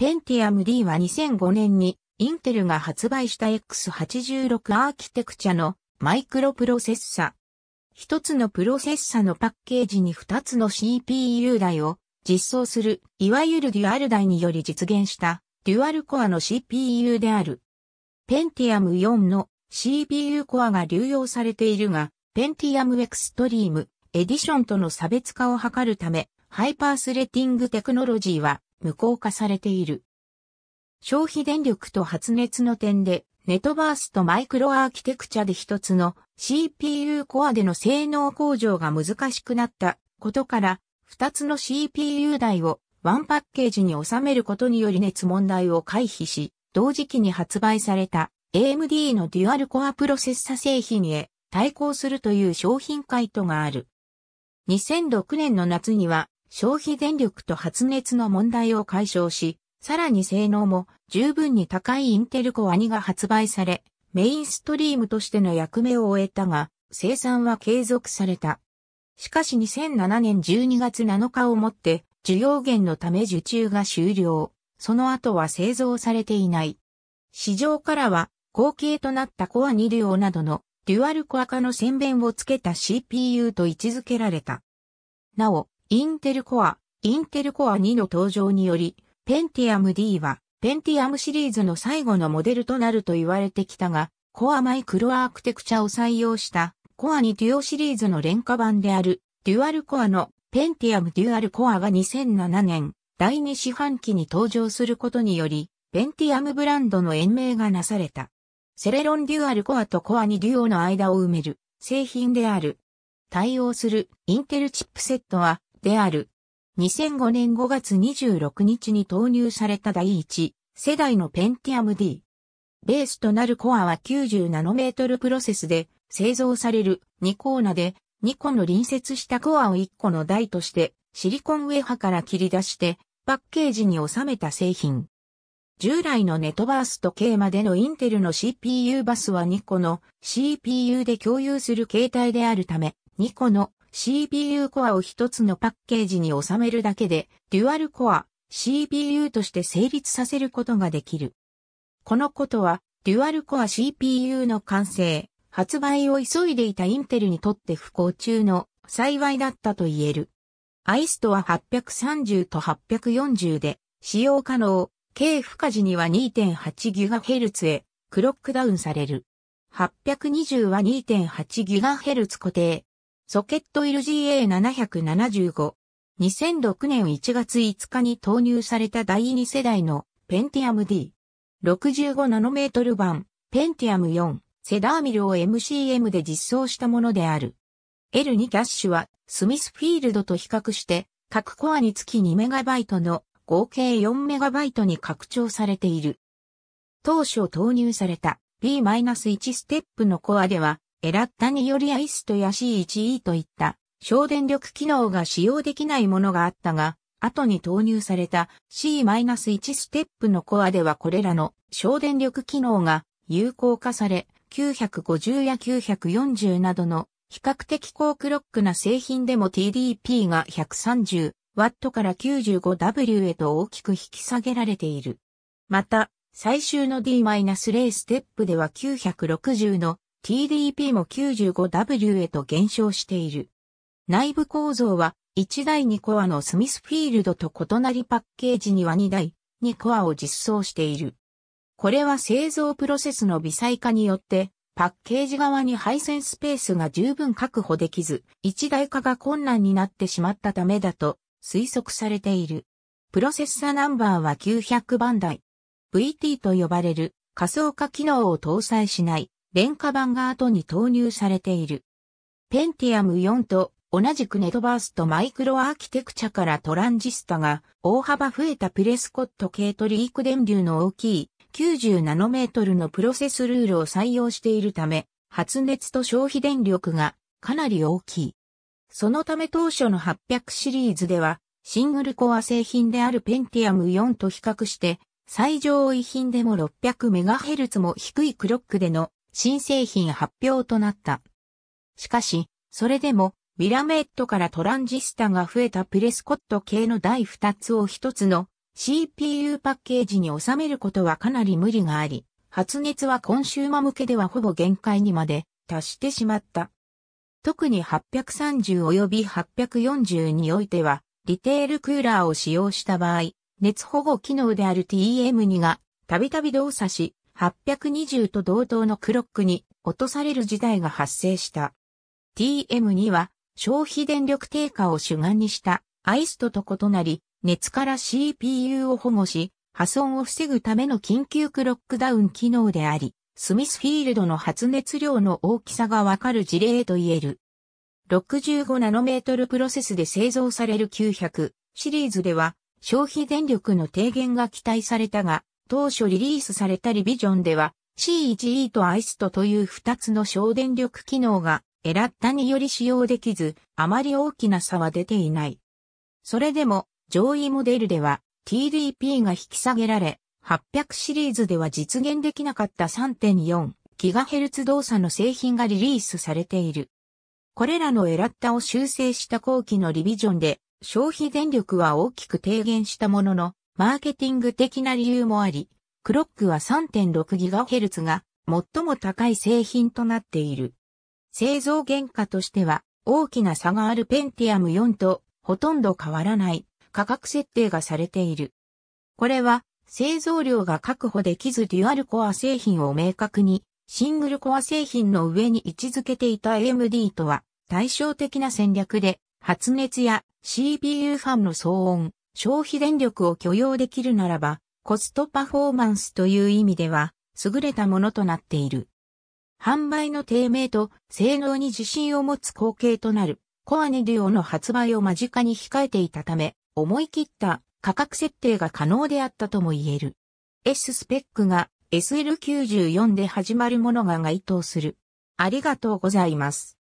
ペンティアム D は2005年にインテルが発売した X86 アーキテクチャのマイクロプロセッサ。一つのプロセッサのパッケージに二つの CPU 台を実装する、いわゆるデュアル台により実現したデュアルコアの CPU である。ペンティアム4の CPU コアが流用されているが、ペンティアムエクストリームエディションとの差別化を図るため、ハイパースレッティングテクノロジーは無効化されている。消費電力と発熱の点で、ネトバースとマイクロアーキテクチャで一つの CPU コアでの性能向上が難しくなったことから、二つの CPU 台をワンパッケージに収めることにより熱問題を回避し、同時期に発売された AMD のデュアルコアプロセッサ製品へ対抗するという商品回答がある。2006年の夏には消費電力と発熱の問題を解消し、さらに性能も十分に高いインテルコア2が発売され、メインストリームとしての役目を終えたが、生産は継続された。しかし2007年12月7日をもって、需要減のため受注が終了。その後は製造されていない。市場からは、後継となったコア2両などのデュアルコア化の宣弁をつけた CPU と位置づけられた。なお、インテルコア、インテルコア2の登場により、ペンティアム D は、ペンティアムシリーズの最後のモデルとなると言われてきたが、コアマイクロアークテクチャを採用したコアにデュオシリーズの廉価版であるデュアルコアのペンティアムデュアルコアが2007年第2四半期に登場することによりペンティアムブランドの延命がなされた。セレロンデュアルコアとコアにデュオの間を埋める製品である。対応するインテルチップセットはである。2005年5月26日に投入された第1世代の Pentium D。ベースとなるコアは90ナノメートルプロセスで製造される2コーナで2個の隣接したコアを1個の台としてシリコンウェハから切り出してパッケージに収めた製品。従来のネトバースと系までのインテルの CPU バスは2個の CPU で共有する形態であるため2個の CPU コアを一つのパッケージに収めるだけで、デュアルコア CPU として成立させることができる。このことは、デュアルコア CPU の完成、発売を急いでいたインテルにとって不幸中の幸いだったと言える。アイストは830と840で使用可能、軽負荷時には 2.8GHz へクロックダウンされる。820は 2.8GHz 固定、ソケット LGA775。2006年1月5日に投入された第2世代の Pentium D。6 5トル版 Pentium 4セダーミルを MCM で実装したものである。L2 キャッシュはスミスフィールドと比較して各コアにつき 2MB の合計 4MB に拡張されている。当初投入された B-1 ステップのコアではエラッタによりアイスとや C1E といった省電力機能が使用できないものがあったが、後に投入された C-1 ステップのコアではこれらの省電力機能が有効化され、950や940などの比較的高クロックな製品でも TDP が 130W から 95W へと大きく引き下げられている。また、最終の D-0 ステップでは960の TDP も 95W へと減少している。内部構造は1台2コアのスミスフィールドと異なりパッケージには2台2コアを実装している。これは製造プロセスの微細化によってパッケージ側に配線スペースが十分確保できず、一台化が困難になってしまったためだと推測されている。プロセッサナンバーは900番台。VT と呼ばれる仮想化機能を搭載しない廉価版が後に投入されている。ペンティアム4と同じくネトバースとマイクロアーキテクチャからトランジスタが大幅増えたプレスコット系トリーク電流の大きい90ナノメートルのプロセスルールを採用しているため、発熱と消費電力がかなり大きい。そのため当初の800シリーズでは、シングルコア製品であるペンティアム4と比較して、最上位品でも 600MHz も低いクロックでの新製品発表となった。しかし、それでも、ウィラメットからトランジスタが増えたプレスコット系の第2つを1つの CPU パッケージに収めることはかなり無理があり、発熱はコンシューマ向けではほぼ限界にまで達してしまった。特に830及び840においては、リテールクーラーを使用した場合、熱保護機能である TM2 がたびたび動作し、820と同等のクロックに落とされる事態が発生した。TM2 は消費電力低下を主眼にしたアイストと異なり、熱から CPU を保護し、破損を防ぐための緊急クロックダウン機能であり、スミスフィールドの発熱量の大きさがわかる事例と言える。65ナノメートルプロセスで製造される900シリーズでは消費電力の低減が期待されたが、当初リリースされたリビジョンでは C1E と IST という2つの省電力機能がエラッタにより使用できず、あまり大きな差は出ていない。それでも、上位モデルでは TDP が引き下げられ、800シリーズでは実現できなかった 3.4GHz 動作の製品がリリースされている。これらのエラッタを修正した後期のリビジョンで、消費電力は大きく低減したものの、マーケティング的な理由もあり、クロックは 3.6GHz が最も高い製品となっている。製造原価としては大きな差があるペンティアム4とほとんど変わらない価格設定がされている。これは製造量が確保できずデュアルコア製品を明確にシングルコア製品の上に位置づけていた AMD とは対照的な戦略で発熱や CPU ファンの騒音、消費電力を許容できるならば、コストパフォーマンスという意味では、優れたものとなっている。販売の低迷と性能に自信を持つ光景となる、コアネデュオの発売を間近に控えていたため、思い切った価格設定が可能であったとも言える。S スペックが SL94 で始まるものが該当する。ありがとうございます。